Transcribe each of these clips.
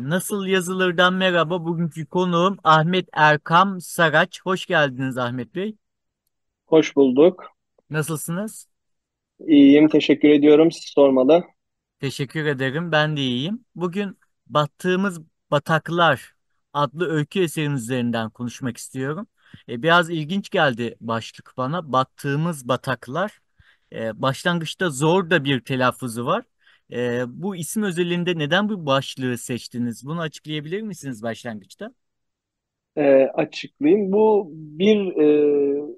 Nasıl yazılırdan merhaba. Bugünkü konuğum Ahmet Erkam Saraç. Hoş geldiniz Ahmet Bey. Hoş bulduk. Nasılsınız? İyiyim, teşekkür ediyorum. Siz sormalı. Teşekkür ederim. Ben de iyiyim. Bugün Battığımız Bataklar adlı öykü eserinin üzerinden konuşmak istiyorum. E, biraz ilginç geldi başlık bana. Battığımız Bataklar. E, başlangıçta zor da bir telaffuzu var. E, bu isim özelinde neden bu başlığı seçtiniz? Bunu açıklayabilir misiniz başlangıçta? E, açıklayayım. Bu bir e,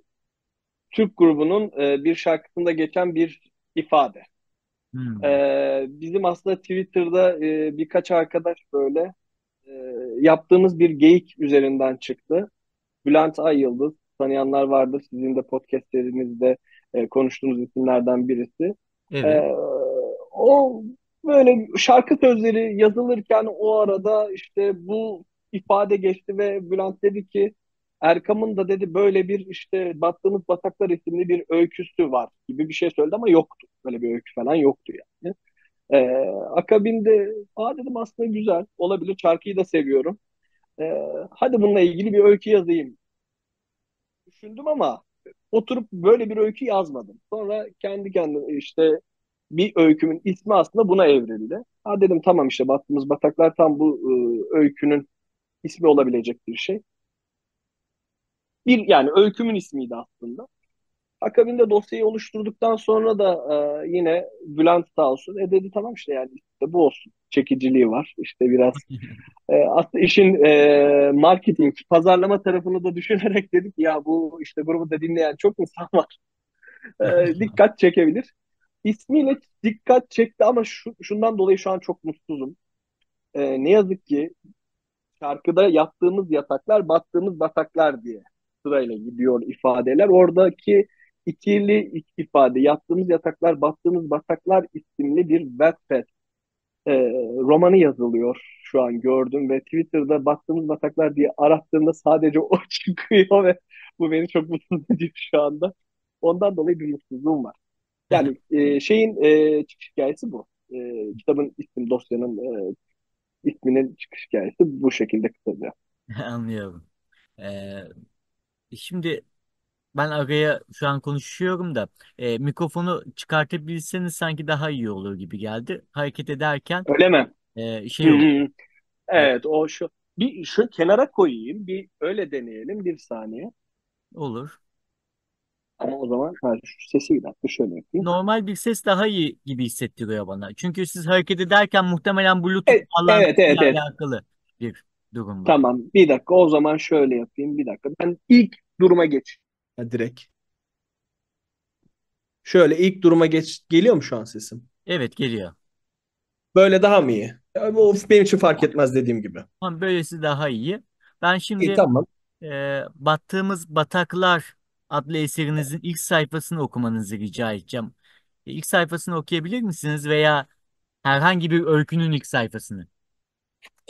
Türk grubunun e, bir şarkısında geçen bir ifade. Hmm. E, bizim aslında Twitter'da e, birkaç arkadaş böyle e, yaptığımız bir geyik üzerinden çıktı. Bülent Ay tanıyanlar vardır. Sizin de podcastlerinizde e, konuştuğunuz isimlerden birisi. Evet. E, o böyle şarkı sözleri yazılırken o arada işte bu ifade geçti ve Bülent dedi ki Erkam'ın da dedi böyle bir işte Battığımız Bataklar isimli bir öyküsü var gibi bir şey söyledi ama yoktu. Böyle bir öykü falan yoktu yani. Ee, akabinde aa dedim aslında güzel olabilir şarkıyı da seviyorum. Ee, hadi bununla ilgili bir öykü yazayım. Düşündüm ama oturup böyle bir öykü yazmadım. Sonra kendi kendime işte bir öykümün ismi aslında buna evrildi. Ha dedim tamam işte battığımız bataklar tam bu e, öykünün ismi olabilecek bir şey. Bir yani öykümün ismiydi aslında. Akabinde dosyayı oluşturduktan sonra da e, yine Bülent sağ olsun. E dedi tamam işte yani işte bu olsun. Çekiciliği var. işte biraz e, aslında işin e, marketing, pazarlama tarafını da düşünerek dedik ya bu işte grubu da dinleyen çok insan var. E, dikkat çekebilir ismiyle dikkat çekti ama şu, şundan dolayı şu an çok mutsuzum. Ee, ne yazık ki şarkıda yattığımız yataklar battığımız bataklar diye sırayla gidiyor ifadeler. Oradaki ikili ifade yattığımız yataklar battığımız bataklar isimli bir Wattpad e, romanı yazılıyor şu an gördüm ve Twitter'da battığımız bataklar diye arattığımda sadece o çıkıyor ve bu beni çok mutsuz ediyor şu anda. Ondan dolayı bir mutsuzluğum var. Yani e, şeyin e, çıkış hikayesi bu. E, kitabın isim dosyanın e, isminin çıkış hikayesi bu şekilde kısaca. Anlıyorum. Ee, şimdi ben araya şu an konuşuyorum da e, mikrofonu çıkartabilirseniz sanki daha iyi olur gibi geldi. Hareket ederken Öyle mi? e, şey e, Evet o şu. Bir şu kenara koyayım. Bir öyle deneyelim. Bir saniye. Olur. Ama o zaman ha, şu sesi bir dakika şöyle yapayım. Normal bir ses daha iyi gibi hissettiriyor bana. Çünkü siz hareket ederken muhtemelen Bluetooth Evet, falan evet, evet, evet. alakalı bir durum var. Tamam bir dakika o zaman şöyle yapayım bir dakika. Ben ilk duruma geç. Ha, direkt. Şöyle ilk duruma geç geliyor mu şu an sesim? Evet geliyor. Böyle daha mı iyi? Of benim için fark etmez dediğim gibi. Tamam, böylesi daha iyi. Ben şimdi İyi tamam. e, battığımız bataklar adlı eserinizin ilk sayfasını okumanızı rica edeceğim. E, İlk sayfasını okuyabilir misiniz veya herhangi bir öykünün ilk sayfasını?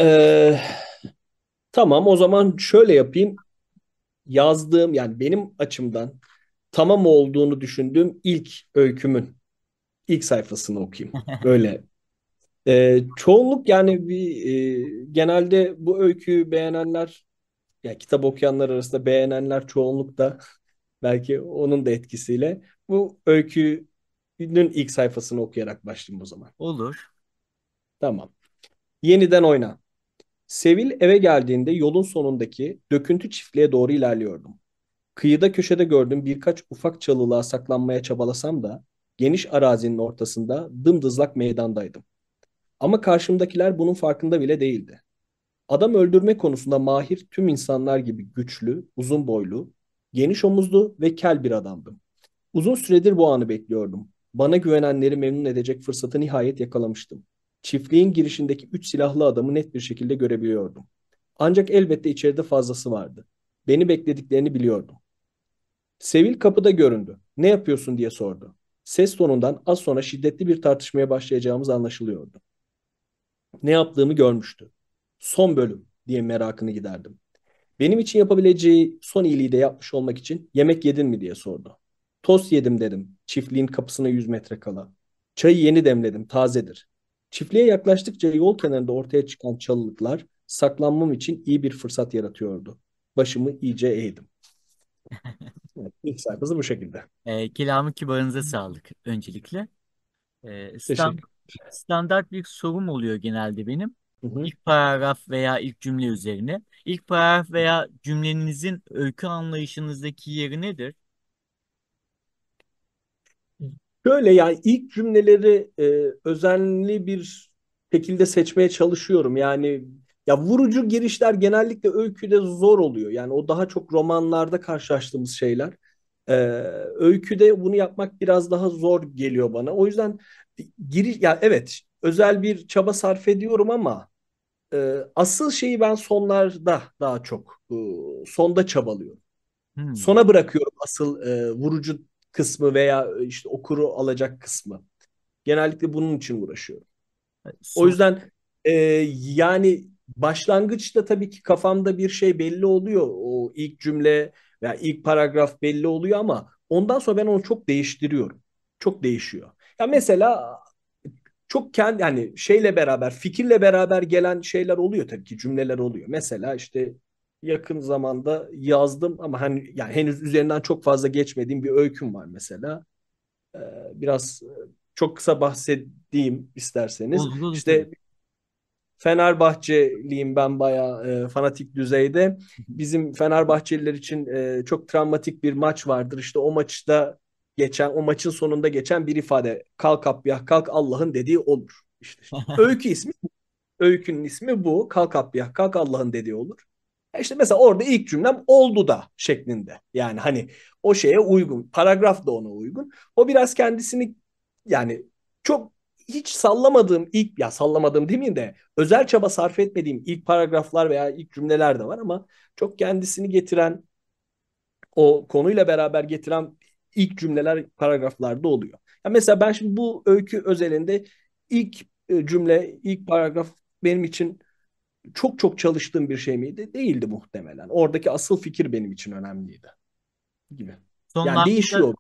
Ee, tamam o zaman şöyle yapayım. Yazdığım yani benim açımdan tamam olduğunu düşündüğüm ilk öykümün ilk sayfasını okuyayım. Öyle. Ee, çoğunluk yani bir e, genelde bu öyküyü beğenenler ya kitap okuyanlar arasında beğenenler çoğunlukta Belki onun da etkisiyle. Bu öykünün ilk sayfasını okuyarak başlayayım o zaman. Olur. Tamam. Yeniden oyna. Sevil eve geldiğinde yolun sonundaki döküntü çiftliğe doğru ilerliyordum. Kıyıda köşede gördüğüm birkaç ufak çalılığa saklanmaya çabalasam da geniş arazinin ortasında dımdızlak meydandaydım. Ama karşımdakiler bunun farkında bile değildi. Adam öldürme konusunda mahir tüm insanlar gibi güçlü, uzun boylu, Geniş omuzlu ve kel bir adamdım. Uzun süredir bu anı bekliyordum. Bana güvenenleri memnun edecek fırsatı nihayet yakalamıştım. Çiftliğin girişindeki üç silahlı adamı net bir şekilde görebiliyordum. Ancak elbette içeride fazlası vardı. Beni beklediklerini biliyordum. Sevil kapıda göründü. Ne yapıyorsun diye sordu. Ses tonundan az sonra şiddetli bir tartışmaya başlayacağımız anlaşılıyordu. Ne yaptığımı görmüştü. Son bölüm diye merakını giderdim. Benim için yapabileceği son iyiliği de yapmış olmak için yemek yedin mi diye sordu. Tos yedim dedim çiftliğin kapısına 100 metre kala. Çayı yeni demledim tazedir. Çiftliğe yaklaştıkça yol kenarında ortaya çıkan çalılıklar saklanmam için iyi bir fırsat yaratıyordu. Başımı iyice eğdim. evet, ilk sayfası bu şekilde. E, kelamı kibarınıza sağlık öncelikle. E, ee, stand, standart bir sorum oluyor genelde benim. Hı hı. İlk paragraf veya ilk cümle üzerine. İlk paragraf veya cümlenizin öykü anlayışınızdaki yeri nedir? Böyle yani ilk cümleleri e, özenli bir şekilde seçmeye çalışıyorum. Yani ya vurucu girişler genellikle öyküde zor oluyor. Yani o daha çok romanlarda karşılaştığımız şeyler. Ee, öyküde bunu yapmak biraz daha zor geliyor bana. O yüzden giriş ya evet özel bir çaba sarf ediyorum ama e, asıl şeyi ben sonlarda daha çok e, sonda çabalıyorum. Hmm. Sona bırakıyorum asıl e, vurucu kısmı veya e, işte okuru alacak kısmı. Genellikle bunun için uğraşıyorum. son... O yüzden e, yani başlangıçta tabii ki kafamda bir şey belli oluyor. O ilk cümle veya ilk paragraf belli oluyor ama ondan sonra ben onu çok değiştiriyorum. Çok değişiyor. Ya mesela çok kendi yani şeyle beraber fikirle beraber gelen şeyler oluyor tabii ki cümleler oluyor. Mesela işte yakın zamanda yazdım ama hani yani henüz üzerinden çok fazla geçmediğim bir öyküm var mesela. Ee, biraz e, çok kısa bahsedeyim isterseniz. Olur, olur, işte Fenerbahçeliyim ben bayağı e, fanatik düzeyde. Bizim Fenerbahçeliler için e, çok travmatik bir maç vardır. İşte o maçta geçen o maçın sonunda geçen bir ifade. Kalk Abdiyah kalk Allah'ın dediği olur. İşte. Öykü ismi öykünün ismi bu. Kalk Abdiyah kalk Allah'ın dediği olur. E işte mesela orada ilk cümlem oldu da şeklinde. Yani hani o şeye uygun. Paragraf da ona uygun. O biraz kendisini yani çok hiç sallamadığım ilk ya sallamadığım demeyeyim de özel çaba sarf etmediğim ilk paragraflar veya ilk cümleler de var ama çok kendisini getiren o konuyla beraber getiren ilk cümleler paragraflarda oluyor. Ya mesela ben şimdi bu öykü özelinde ilk e, cümle, ilk paragraf benim için çok çok çalıştığım bir şey miydi? Değildi muhtemelen. Oradaki asıl fikir benim için önemliydi. Gibi. Sonlarda, yani değişiyor.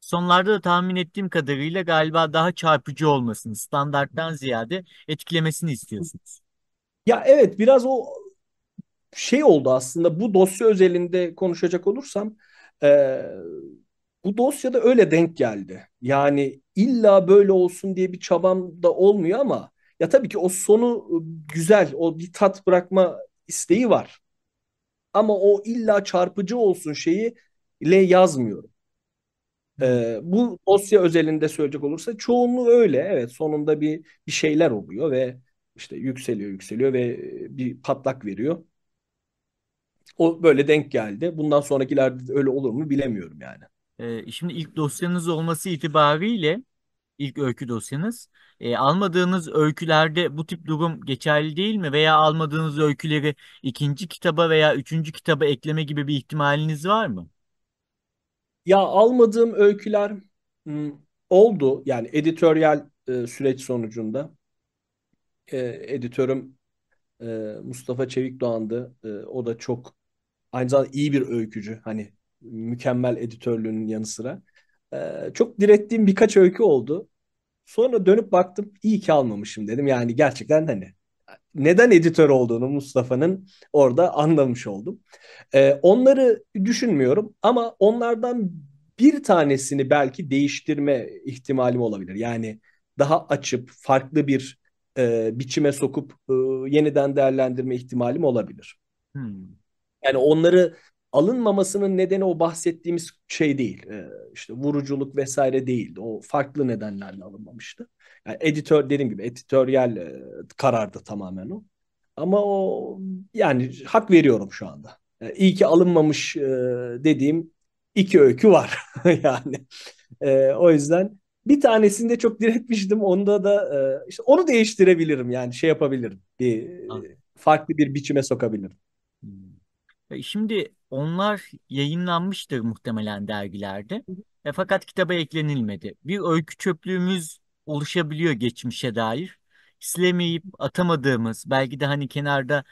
Sonlarda da tahmin ettiğim kadarıyla galiba daha çarpıcı olmasını, standarttan ziyade etkilemesini istiyorsunuz. Ya evet biraz o şey oldu aslında bu dosya özelinde konuşacak olursam e, bu dosyada öyle denk geldi. Yani illa böyle olsun diye bir çabam da olmuyor ama ya tabii ki o sonu e, güzel, o bir tat bırakma isteği var. Ama o illa çarpıcı olsun şeyi ile yazmıyorum. Ee, bu dosya özelinde söyleyecek olursa çoğunluğu öyle. Evet sonunda bir, bir şeyler oluyor ve işte yükseliyor yükseliyor ve e, bir patlak veriyor. O böyle denk geldi. Bundan sonrakilerde öyle olur mu bilemiyorum yani. E, şimdi ilk dosyanız olması itibariyle ilk öykü dosyanız e, almadığınız öykülerde bu tip durum geçerli değil mi? Veya almadığınız öyküleri ikinci kitaba veya üçüncü kitaba ekleme gibi bir ihtimaliniz var mı? Ya almadığım öyküler hmm, oldu yani editoryal e, süreç sonucunda. E, editörüm e, Mustafa Çevik Doğan'dı. E, o da çok aynı zamanda iyi bir öykücü. Hani mükemmel editörlüğünün yanı sıra. E, çok direttiğim birkaç öykü oldu. Sonra dönüp baktım iyi ki almamışım dedim. Yani gerçekten hani neden editör olduğunu Mustafa'nın orada anlamış oldum. E, onları düşünmüyorum ama onlardan bir tanesini belki değiştirme ihtimalim olabilir. Yani daha açıp farklı bir e, biçime sokup e, yeniden değerlendirme ihtimalim olabilir. Hmm. Yani onları alınmamasının nedeni o bahsettiğimiz şey değil. E, işte vuruculuk vesaire değildi. O farklı nedenlerle alınmamıştı. Yani editör dediğim gibi editöryel e, karardı tamamen o. Ama o yani hak veriyorum şu anda. E, iyi ki alınmamış e, dediğim iki öykü var yani. E, o yüzden bir tanesinde çok diretmiştim. Onda da e, işte onu değiştirebilirim yani şey yapabilirim. Bir Anladım. E, farklı bir biçime sokabilirim. E, şimdi onlar yayınlanmıştır muhtemelen dergilerde. E, fakat kitaba eklenilmedi. Bir öykü çöplüğümüz oluşabiliyor geçmişe dair. Silemeyip atamadığımız, belki de hani kenarda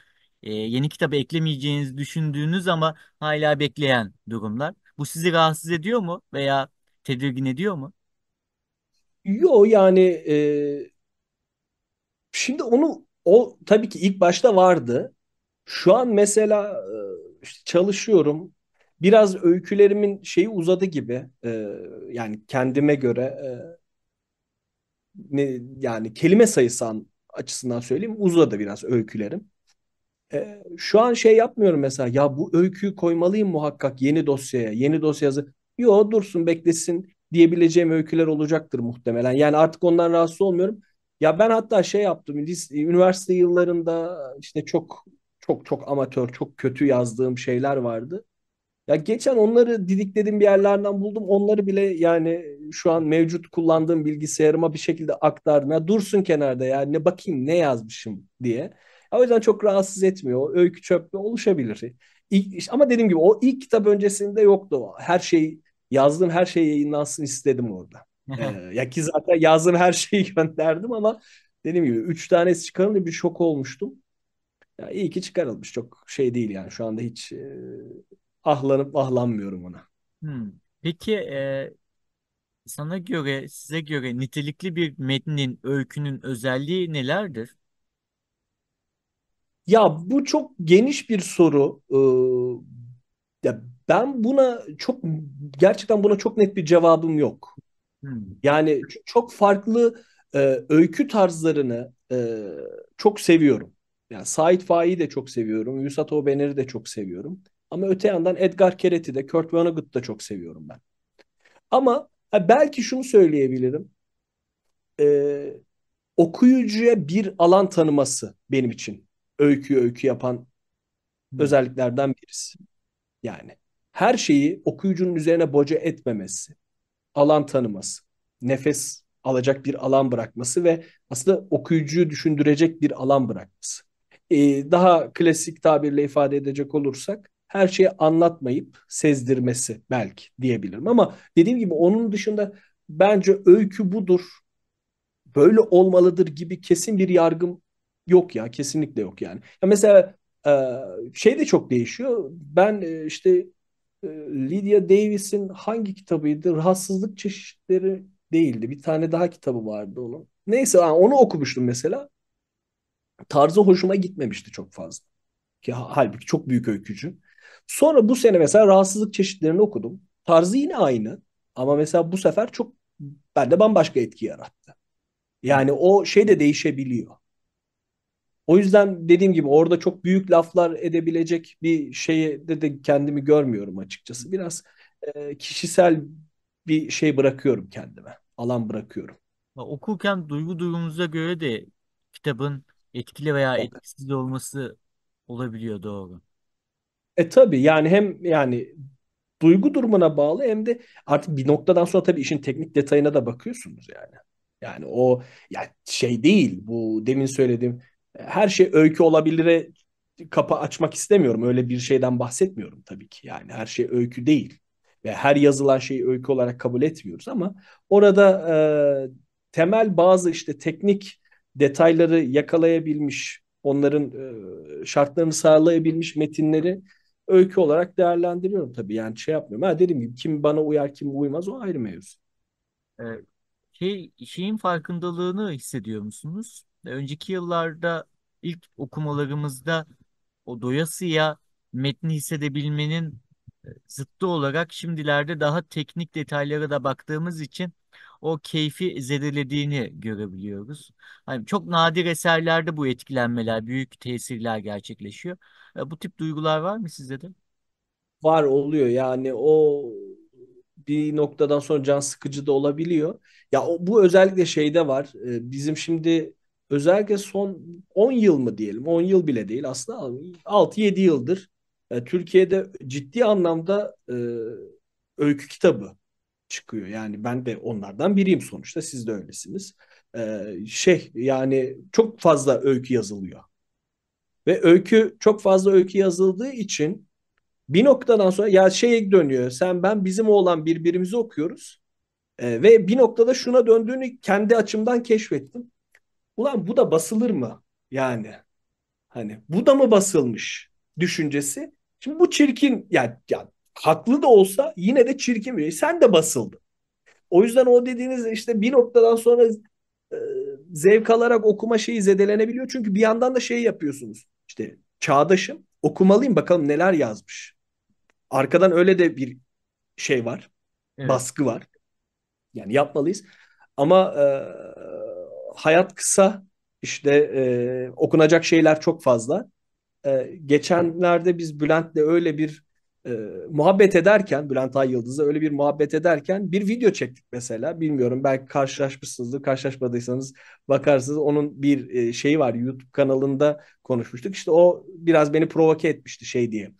e, yeni kitaba eklemeyeceğinizi düşündüğünüz ama hala bekleyen durumlar. Bu sizi rahatsız ediyor mu veya tedirgin ediyor mu? Yo yani e, şimdi onu o tabii ki ilk başta vardı. Şu an mesela e, işte çalışıyorum. Biraz öykülerimin şeyi uzadı gibi. E, yani kendime göre e, ne, yani kelime sayısı açısından söyleyeyim uzadı biraz öykülerim. E, şu an şey yapmıyorum mesela ya bu öyküyü koymalıyım muhakkak yeni dosyaya. Yeni dosya yazı. Yo dursun beklesin diyebileceğim öyküler olacaktır muhtemelen. Yani artık ondan rahatsız olmuyorum. Ya ben hatta şey yaptım. Üniversite yıllarında işte çok çok çok amatör, çok kötü yazdığım şeyler vardı. Ya geçen onları didikledim bir yerlerden buldum. Onları bile yani şu an mevcut kullandığım bilgisayarıma bir şekilde aktardım. Ya dursun kenarda ya ne bakayım ne yazmışım diye. Ya o yüzden çok rahatsız etmiyor. O öykü çöplüğü oluşabilir. İlk, ama dediğim gibi o ilk kitap öncesinde yoktu. Her şey yazdığım her şey yayınlansın istedim orada. ee, ya ki zaten yazdığım her şeyi gönderdim ama dediğim gibi üç tanesi çıkarınca bir şok olmuştum. Ya iyi ki çıkarılmış. Çok şey değil yani. Şu anda hiç e, ahlanıp ahlanmıyorum ona. Hmm. Peki e, sana göre, size göre nitelikli bir metnin, öykünün özelliği nelerdir? Ya bu çok geniş bir soru. Ee, ya ben buna çok gerçekten buna çok net bir cevabım yok. Hmm. Yani çok farklı e, öykü tarzlarını e, çok seviyorum. Yani Said Faik'i de çok seviyorum. Yusat Obener'i de çok seviyorum. Ama öte yandan Edgar Keret'i de Kurt Vonnegut'u da çok seviyorum ben. Ama belki şunu söyleyebilirim. Ee, okuyucuya bir alan tanıması benim için öykü öykü yapan özelliklerden birisi. Yani her şeyi okuyucunun üzerine boca etmemesi, alan tanıması, nefes alacak bir alan bırakması ve aslında okuyucuyu düşündürecek bir alan bırakması e, daha klasik tabirle ifade edecek olursak her şeyi anlatmayıp sezdirmesi belki diyebilirim. Ama dediğim gibi onun dışında bence öykü budur, böyle olmalıdır gibi kesin bir yargım yok ya kesinlikle yok yani. Ya mesela e, şey de çok değişiyor. Ben e, işte e, Lydia Davis'in hangi kitabıydı? Rahatsızlık çeşitleri değildi. Bir tane daha kitabı vardı onun. Neyse onu okumuştum mesela tarzı hoşuma gitmemişti çok fazla. Ki halbuki çok büyük öykücü. Sonra bu sene mesela rahatsızlık çeşitlerini okudum. Tarzı yine aynı ama mesela bu sefer çok bende bambaşka etki yarattı. Yani o şey de değişebiliyor. O yüzden dediğim gibi orada çok büyük laflar edebilecek bir şeye de, de kendimi görmüyorum açıkçası. Biraz e, kişisel bir şey bırakıyorum kendime. Alan bırakıyorum. Okurken duygu duyumuza göre de kitabın Etkili veya Yani, etkisiz olması olabiliyor doğru. E tabii yani hem yani duygu durumuna bağlı hem de artık bir noktadan sonra tabii işin teknik detayına da bakıyorsunuz yani. Yani o ya şey değil bu demin söylediğim e, her şey öykü olabilire kapı açmak istemiyorum. Öyle bir şeyden bahsetmiyorum tabii ki. Yani her şey öykü değil ve her yazılan şeyi öykü olarak kabul etmiyoruz ama orada e, temel bazı işte teknik detayları yakalayabilmiş, onların e, şartlarını sağlayabilmiş metinleri öykü olarak değerlendiriyorum tabii. Yani şey yapmıyorum. Ha dedim ki kim bana uyar kim uymaz o ayrı mevzu. E, şey, şeyin farkındalığını hissediyor musunuz? Önceki yıllarda ilk okumalarımızda o doyasıya metni hissedebilmenin e, zıttı olarak şimdilerde daha teknik detaylara da baktığımız için o keyfi zedelediğini görebiliyoruz. Hani çok nadir eserlerde bu etkilenmeler, büyük tesirler gerçekleşiyor. E, bu tip duygular var mı sizde de? Var oluyor yani o bir noktadan sonra can sıkıcı da olabiliyor. Ya bu özellikle şeyde var. E, bizim şimdi özellikle son 10 yıl mı diyelim 10 yıl bile değil aslında 6-7 yıldır e, Türkiye'de ciddi anlamda e, öykü kitabı çıkıyor. Yani ben de onlardan biriyim sonuçta siz de öylesiniz. Ee, şey yani çok fazla öykü yazılıyor. Ve öykü çok fazla öykü yazıldığı için bir noktadan sonra ya şeye dönüyor. Sen ben bizim oğlan birbirimizi okuyoruz. Ee, ve bir noktada şuna döndüğünü kendi açımdan keşfettim. Ulan bu da basılır mı? Yani hani bu da mı basılmış düşüncesi? Şimdi bu çirkin yani, yani haklı da olsa yine de çirkin bir şey. Sen de basıldın. O yüzden o dediğiniz işte bir noktadan sonra e, zevk alarak okuma şeyi zedelenebiliyor. Çünkü bir yandan da şey yapıyorsunuz. İşte çağdaşım okumalıyım bakalım neler yazmış. Arkadan öyle de bir şey var. Evet. Baskı var. Yani yapmalıyız. Ama e, hayat kısa. İşte e, okunacak şeyler çok fazla. E, geçenlerde biz Bülent'le öyle bir e, muhabbet ederken Bülent Ay Yıldız'la öyle bir muhabbet ederken bir video çektik mesela. Bilmiyorum belki karşılaşmışsınızdır. Karşılaşmadıysanız bakarsınız. Onun bir e, şeyi var YouTube kanalında konuşmuştuk. İşte o biraz beni provoke etmişti şey diye.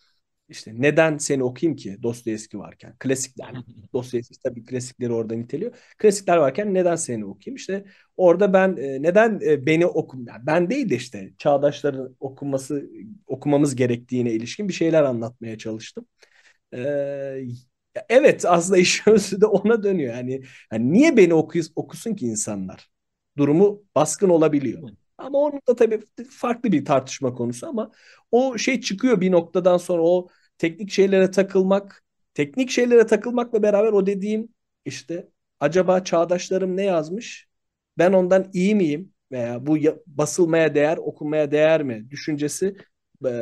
İşte neden seni okuyayım ki Dostoyevski varken? Klasikler. Dostoyevski tabii klasikleri orada niteliyor. Klasikler varken neden seni okuyayım? İşte orada ben e, neden e, beni okum yani ben değil de işte çağdaşların okuması okumamız gerektiğine ilişkin bir şeyler anlatmaya çalıştım. Ee, evet aslında iş de ona dönüyor. Yani, yani niye beni okuyuz, okusun ki insanlar? Durumu baskın olabiliyor. Ama onun da tabii farklı bir tartışma konusu ama o şey çıkıyor bir noktadan sonra o teknik şeylere takılmak, teknik şeylere takılmakla beraber o dediğim işte acaba çağdaşlarım ne yazmış? Ben ondan iyi miyim? Veya bu basılmaya değer, okunmaya değer mi? Düşüncesi e,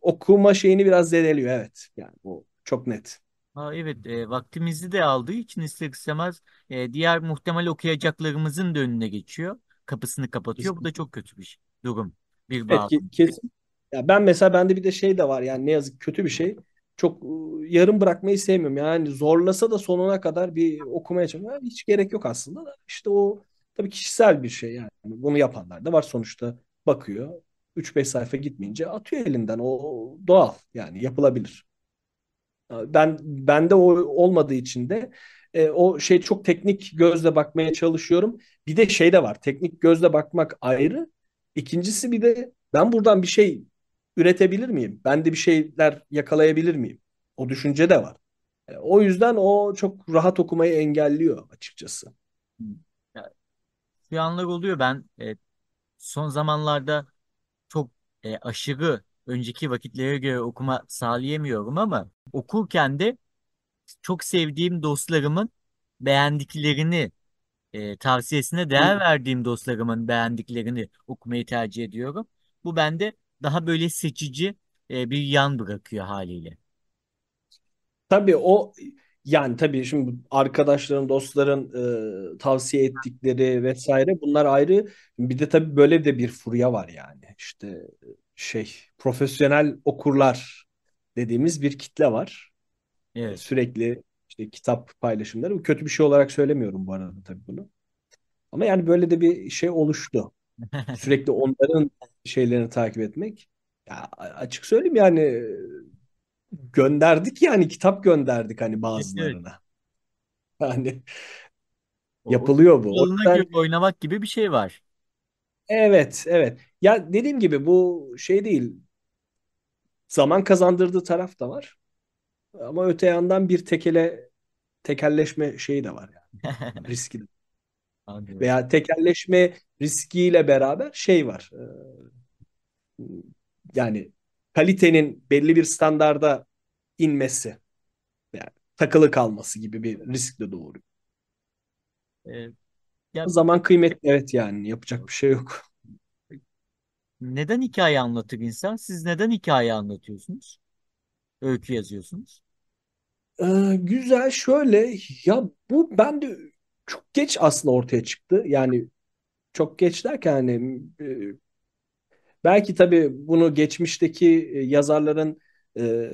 okuma şeyini biraz zedeliyor evet. Yani bu çok net. Aa, evet e, vaktimizi de aldığı için ister istemez e, diğer muhtemel okuyacaklarımızın da önüne geçiyor kapısını kapatıyor. Bu da çok kötü bir şey. durum. Bir bağlı. Evet, kesin. Ya ben mesela bende bir de şey de var yani ne yazık kötü bir şey. Çok yarım bırakmayı sevmiyorum. Yani zorlasa da sonuna kadar bir okumaya çalışıyorum. Hiç gerek yok aslında da işte o tabii kişisel bir şey yani. Bunu yapanlar da var sonuçta bakıyor. 3-5 sayfa gitmeyince atıyor elinden. O doğal yani yapılabilir. Ben bende o olmadığı için de e, o şey çok teknik gözle bakmaya çalışıyorum. Bir de şey de var. Teknik gözle bakmak ayrı. İkincisi bir de ben buradan bir şey üretebilir miyim? Ben de bir şeyler yakalayabilir miyim? O düşünce de var. E, o yüzden o çok rahat okumayı engelliyor açıkçası. Şu anlık oluyor ben e, son zamanlarda çok e, aşırı önceki vakitlere göre okuma sağlayamıyorum ama okurken de çok sevdiğim dostlarımın beğendiklerini e, tavsiyesine değer verdiğim dostlarımın beğendiklerini okumayı tercih ediyorum. Bu bende daha böyle seçici e, bir yan bırakıyor haliyle. Tabii o yani tabii şimdi arkadaşların, dostların e, tavsiye ettikleri vesaire bunlar ayrı. Bir de tabii böyle de bir furya var yani. İşte şey profesyonel okurlar dediğimiz bir kitle var. Evet. Sürekli işte kitap paylaşımları. Bu kötü bir şey olarak söylemiyorum bu arada tabii bunu. Ama yani böyle de bir şey oluştu. Sürekli onların şeylerini takip etmek. Ya açık söyleyeyim yani gönderdik yani kitap gönderdik hani bazılarına. Yani yapılıyor bu. O Yoluna yüzden- girip oynamak gibi bir şey var. Evet, evet. Ya dediğim gibi bu şey değil. Zaman kazandırdığı taraf da var. Ama öte yandan bir tekele tekelleşme şeyi de var yani. riski de. Veya tekelleşme riskiyle beraber şey var. E, yani kalitenin belli bir standarda inmesi. Yani takılı kalması gibi bir risk de doğuruyor. Evet. Yani, zaman kıymetli evet yani yapacak bir şey yok. Neden hikaye anlatır insan? Siz neden hikaye anlatıyorsunuz? Öykü yazıyorsunuz? Ee, güzel şöyle ya bu ben de çok geç aslında ortaya çıktı. Yani çok geç derken hani e, belki tabii bunu geçmişteki e, yazarların e,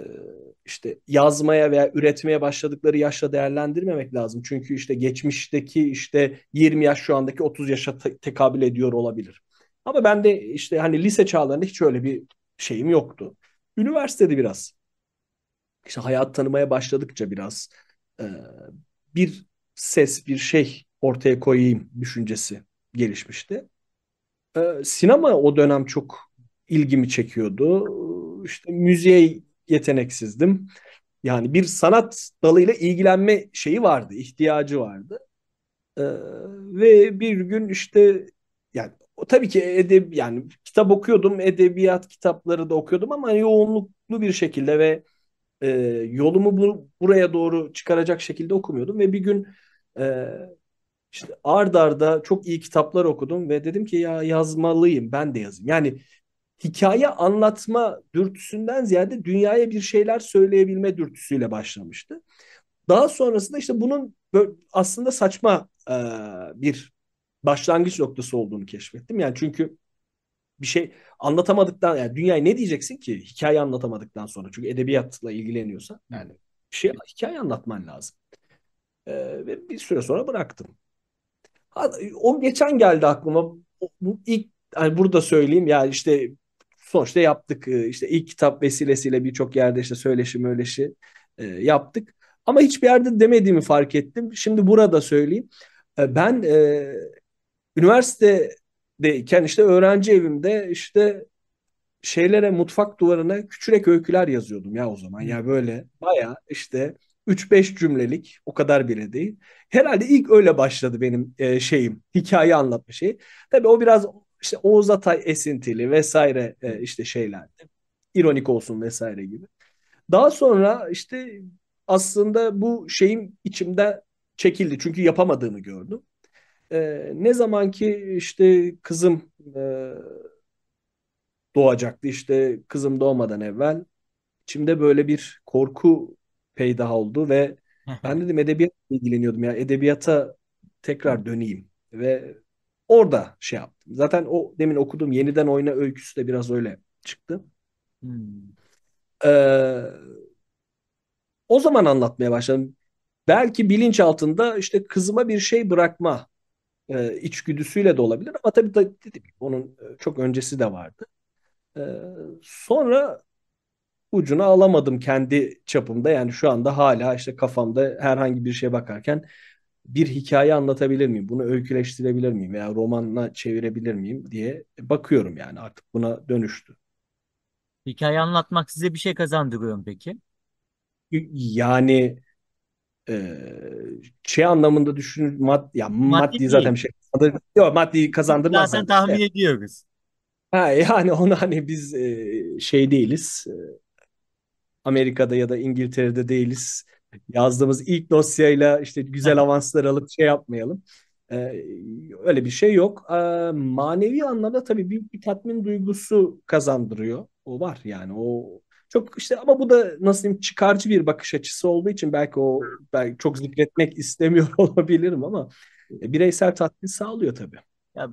işte yazmaya veya üretmeye başladıkları yaşla değerlendirmemek lazım. Çünkü işte geçmişteki işte 20 yaş şu andaki 30 yaşa te- tekabül ediyor olabilir. Ama ben de işte hani lise çağlarında hiç öyle bir şeyim yoktu. Üniversitede biraz işte hayat tanımaya başladıkça biraz e, bir ses, bir şey ortaya koyayım düşüncesi gelişmişti. E, sinema o dönem çok ilgimi çekiyordu. İşte müziğe yeteneksizdim. Yani bir sanat dalıyla ilgilenme şeyi vardı, ihtiyacı vardı. Ee, ve bir gün işte yani tabii ki edeb yani kitap okuyordum, edebiyat kitapları da okuyordum ama yoğunluklu bir şekilde ve e, yolumu bu, buraya doğru çıkaracak şekilde okumuyordum ve bir gün e, işte ard arda çok iyi kitaplar okudum ve dedim ki ya yazmalıyım ben de yazayım. Yani hikaye anlatma dürtüsünden ziyade dünyaya bir şeyler söyleyebilme dürtüsüyle başlamıştı. Daha sonrasında işte bunun aslında saçma e, bir başlangıç noktası olduğunu keşfettim. Yani çünkü bir şey anlatamadıktan yani dünyaya ne diyeceksin ki hikaye anlatamadıktan sonra çünkü edebiyatla ilgileniyorsa yani bir şey hikaye anlatman lazım. Ee, ve bir süre sonra bıraktım. Ha, o geçen geldi aklıma bu ilk hani burada söyleyeyim yani işte sonuçta yaptık e, işte ilk kitap vesilesiyle birçok yerde işte söyleşi möyleşi e, yaptık. Ama hiçbir yerde demediğimi fark ettim. Şimdi burada söyleyeyim. E, ben e, üniversite deyken işte öğrenci evimde işte şeylere mutfak duvarına küçürek öyküler yazıyordum ya o zaman. Ya hmm. böyle baya işte 3-5 cümlelik o kadar bile değil. Herhalde ilk öyle başladı benim e, şeyim, hikaye anlatma şeyi. Tabii o biraz işte Oğuz Atay esintili vesaire e, işte şeylerdi. İronik olsun vesaire gibi. Daha sonra işte aslında bu şeyim içimde çekildi çünkü yapamadığımı gördüm e, ne ki işte kızım e, doğacaktı işte kızım doğmadan evvel içimde böyle bir korku peyda oldu ve ben dedim edebiyatla ilgileniyordum ya edebiyata tekrar döneyim ve orada şey yaptım. Zaten o demin okudum yeniden oyna öyküsü de biraz öyle çıktı. Hmm. Ee, o zaman anlatmaya başladım. Belki bilinç altında işte kızıma bir şey bırakma e, içgüdüsüyle de olabilir ama tabii da, dedim, onun e, çok öncesi de vardı. E, sonra ucuna alamadım kendi çapımda yani şu anda hala işte kafamda herhangi bir şeye bakarken bir hikaye anlatabilir miyim? Bunu öyküleştirebilir miyim veya romanla çevirebilir miyim diye bakıyorum yani artık buna dönüştü. Hikaye anlatmak size bir şey kazandırıyor mu peki? Yani e, şey anlamında düşünür mad ya maddi, maddi zaten şey kazandır. Yok maddi kazandırmaz. Zaten tahmin yani. ediyoruz. Ha yani onu hani biz e, şey değiliz. E, Amerika'da ya da İngiltere'de değiliz. Yazdığımız ilk dosyayla işte güzel avanslar alıp şey yapmayalım. Ee, öyle bir şey yok. Ee, manevi anlamda tabii büyük bir tatmin duygusu kazandırıyor. O var yani o çok işte ama bu da nasıl diyeyim çıkarcı bir bakış açısı olduğu için belki o belki çok zikretmek istemiyor olabilirim ama e, bireysel tatmin sağlıyor tabii. Ya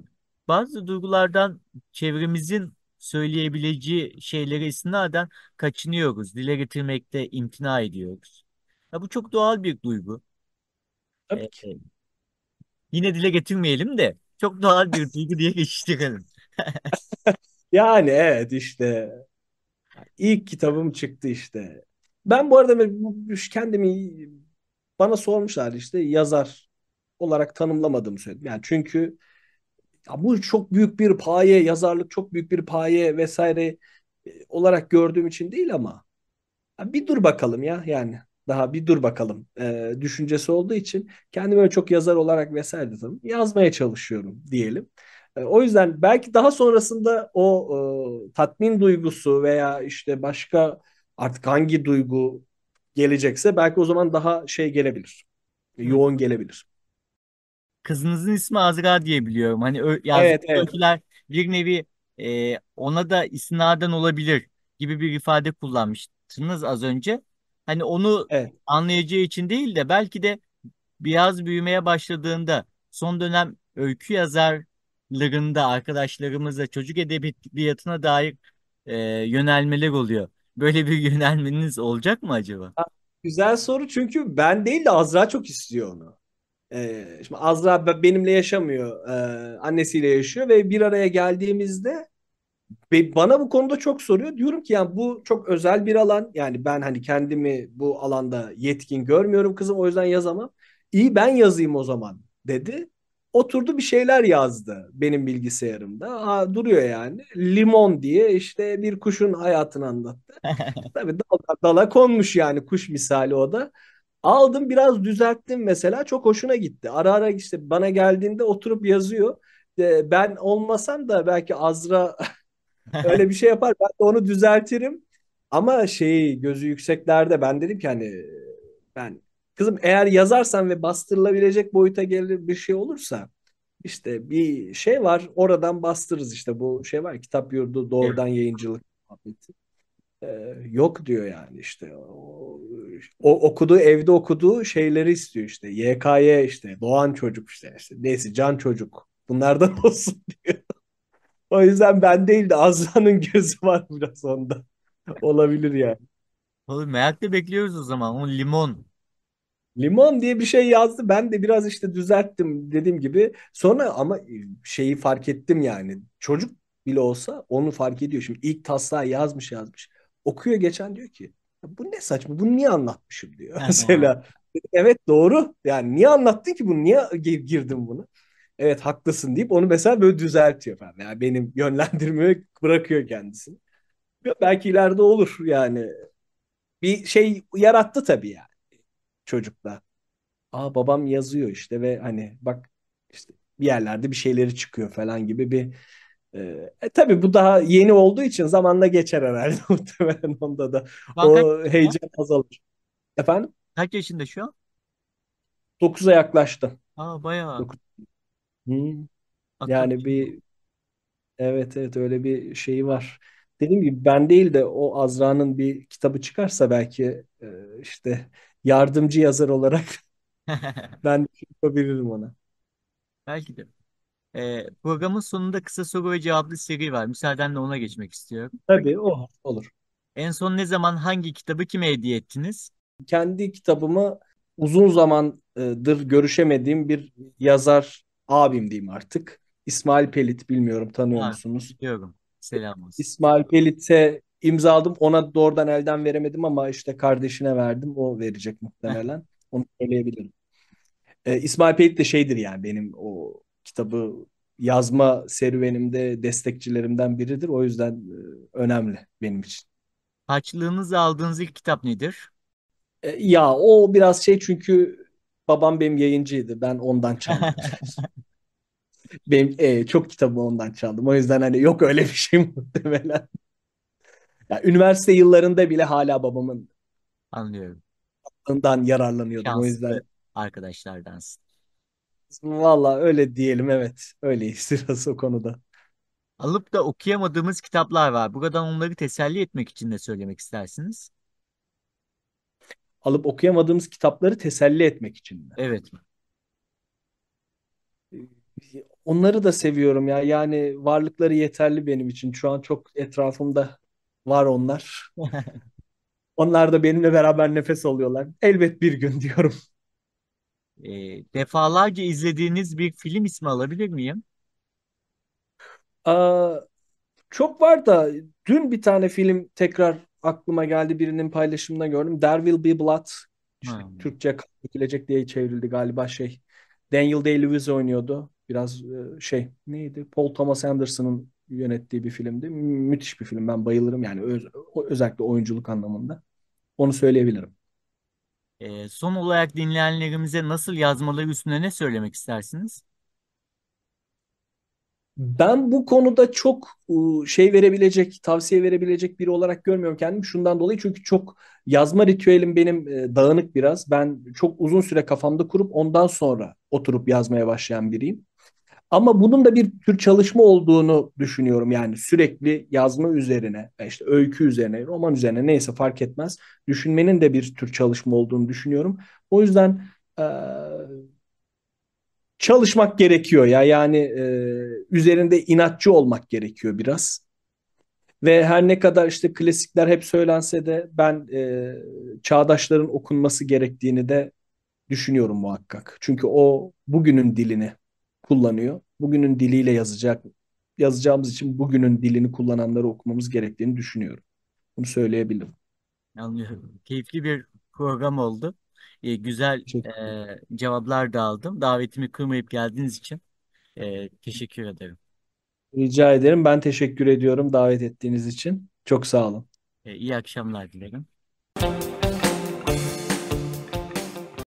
bazı duygulardan çevremizin söyleyebileceği şeylere istinaden kaçınıyoruz. Dile getirmekte imtina ediyoruz. Ya bu çok doğal bir duygu. Tabii ki. Ee, yine dile getirmeyelim de çok doğal bir duygu diye geçiştirelim. yani evet işte İlk kitabım çıktı işte. Ben bu arada kendimi bana sormuşlar işte yazar olarak tanımlamadığımı söyledim. Yani çünkü ya bu çok büyük bir paye, yazarlık çok büyük bir paye vesaire e, olarak gördüğüm için değil ama ya bir dur bakalım ya yani daha bir dur bakalım e, düşüncesi olduğu için kendimi öyle çok yazar olarak vesaire dedim. Yazmaya çalışıyorum diyelim. E, o yüzden belki daha sonrasında o e, tatmin duygusu veya işte başka artık hangi duygu gelecekse belki o zaman daha şey gelebilir. Yoğun gelebilir. Kızınızın ismi Azra diye biliyorum. Hani ö- evet, evet. öyküler bir nevi e, ona da istinaden olabilir gibi bir ifade kullanmıştınız az önce. Hani onu evet. anlayacağı için değil de belki de biraz büyümeye başladığında son dönem öykü yazar kitaplarında arkadaşlarımızla çocuk edebiyatına dair e, yönelmeler oluyor. Böyle bir yönelmeniz olacak mı acaba? Güzel soru çünkü ben değil de Azra çok istiyor onu. Ee, şimdi Azra benimle yaşamıyor, e, annesiyle yaşıyor ve bir araya geldiğimizde bana bu konuda çok soruyor. Diyorum ki yani bu çok özel bir alan. Yani ben hani kendimi bu alanda yetkin görmüyorum kızım o yüzden yazamam. İyi ben yazayım o zaman dedi oturdu bir şeyler yazdı benim bilgisayarımda. Ha, duruyor yani. Limon diye işte bir kuşun hayatını anlattı. Tabii dala, dala konmuş yani kuş misali o da. Aldım biraz düzelttim mesela çok hoşuna gitti. Ara ara işte bana geldiğinde oturup yazıyor. Ben olmasam da belki Azra öyle bir şey yapar. Ben de onu düzeltirim. Ama şey gözü yükseklerde ben dedim ki hani ben Kızım eğer yazarsan ve bastırılabilecek boyuta gelir bir şey olursa işte bir şey var oradan bastırırız işte bu şey var kitap yurdu doğrudan yayıncılık muhabbeti. Ee, yok diyor yani işte o, o okuduğu evde okuduğu şeyleri istiyor işte YKY işte Doğan çocuk işte, işte neyse Can çocuk bunlardan olsun diyor. o yüzden ben değil de Azra'nın gözü var biraz onda. Olabilir yani. Oğlum merakla bekliyoruz o zaman. O limon Limon diye bir şey yazdı. Ben de biraz işte düzelttim dediğim gibi. Sonra ama e, şeyi fark ettim yani. Çocuk bile olsa onu fark ediyor. Şimdi ilk taslağı yazmış yazmış. Okuyor geçen diyor ki bu ne saçma bunu niye anlatmışım diyor. Evet, Mesela evet doğru yani niye anlattın ki bunu niye girdin bunu evet haklısın deyip onu mesela böyle düzeltiyor falan. Yani benim yönlendirmeyi bırakıyor kendisini. Belki ileride olur yani. Bir şey yarattı tabii yani çocukla. Aa babam yazıyor işte ve hani bak işte bir yerlerde bir şeyleri çıkıyor falan gibi bir e, e tabii bu daha yeni olduğu için zamanla geçer herhalde muhtemelen onda da. o heyecan azalır. Efendim? Kaç yaşında şu an? 9'a yaklaştı. Aa bayağı. 9. Hmm. Yani bir evet evet öyle bir şeyi var. Dediğim gibi ben değil de o Azra'nın bir kitabı çıkarsa belki e, işte yardımcı yazar olarak ben şey yapabilirim ona. Belki de. Ee, programın sonunda kısa soru ve cevaplı seri var. Müsaadenle ona geçmek istiyorum. Tabii o oh, olur. En son ne zaman hangi kitabı kime hediye ettiniz? Kendi kitabımı uzun zamandır görüşemediğim bir yazar abim diyeyim artık. İsmail Pelit bilmiyorum tanıyor Ha, musunuz? biliyorum. Selam olsun. İsmail Pelit'e aldım, Ona doğrudan elden veremedim ama işte kardeşine verdim. O verecek muhtemelen. Onu söyleyebilirim. Ee, İsmail Peyit de şeydir yani benim o kitabı yazma serüvenimde destekçilerimden biridir. O yüzden e, önemli benim için. Açlığınızı aldığınız ilk kitap nedir? E, ya o biraz şey çünkü babam benim yayıncıydı. Ben ondan çaldım. benim e, çok kitabı ondan çaldım. O yüzden hani yok öyle bir şey muhtemelen. Yani üniversite yıllarında bile hala babamın Anlıyorum. yaptığından yararlanıyordum o yüzden. arkadaşlardansın. Valla öyle diyelim evet. Öyleyiz biraz o konuda. Alıp da okuyamadığımız kitaplar var. Bu kadar onları teselli etmek için de söylemek istersiniz. Alıp okuyamadığımız kitapları teselli etmek için mi? Evet mi? Onları da seviyorum ya. Yani varlıkları yeterli benim için. Şu an çok etrafımda Var onlar. onlar da benimle beraber nefes alıyorlar. Elbet bir gün diyorum. E, defalarca izlediğiniz bir film ismi alabilir miyim? Aa, çok var da dün bir tane film tekrar aklıma geldi birinin paylaşımına gördüm. There Will Be Blood. İşte hmm. Türkçe dökülecek diye çevrildi galiba şey. Daniel Day-Lewis oynuyordu. Biraz e, şey neydi? Paul Thomas Anderson'ın yönettiği bir filmdi. Müthiş bir film. Ben bayılırım yani öz, özellikle oyunculuk anlamında. Onu söyleyebilirim. E, son olarak dinleyenlerimize nasıl yazmaları üstüne ne söylemek istersiniz? Ben bu konuda çok şey verebilecek, tavsiye verebilecek biri olarak görmüyorum kendimi. Şundan dolayı çünkü çok yazma ritüelim benim e, dağınık biraz. Ben çok uzun süre kafamda kurup ondan sonra oturup yazmaya başlayan biriyim. Ama bunun da bir tür çalışma olduğunu düşünüyorum. Yani sürekli yazma üzerine, e, işte öykü üzerine, roman üzerine neyse fark etmez. Düşünmenin de bir tür çalışma olduğunu düşünüyorum. O yüzden e, çalışmak gerekiyor ya. Yani e, üzerinde inatçı olmak gerekiyor biraz. Ve her ne kadar işte klasikler hep söylense de ben e, çağdaşların okunması gerektiğini de düşünüyorum muhakkak. Çünkü o bugünün dilini kullanıyor. Bugünün diliyle yazacak yazacağımız için bugünün dilini kullananları okumamız gerektiğini düşünüyorum. Bunu söyleyebilirim. Anlıyorum. Keyifli bir program oldu. Ee, güzel e, cevaplar da aldım. Davetimi kırmayıp geldiğiniz için e, teşekkür ederim. Rica ederim. Ben teşekkür ediyorum davet ettiğiniz için. Çok sağ olun. E, iyi akşamlar dilerim.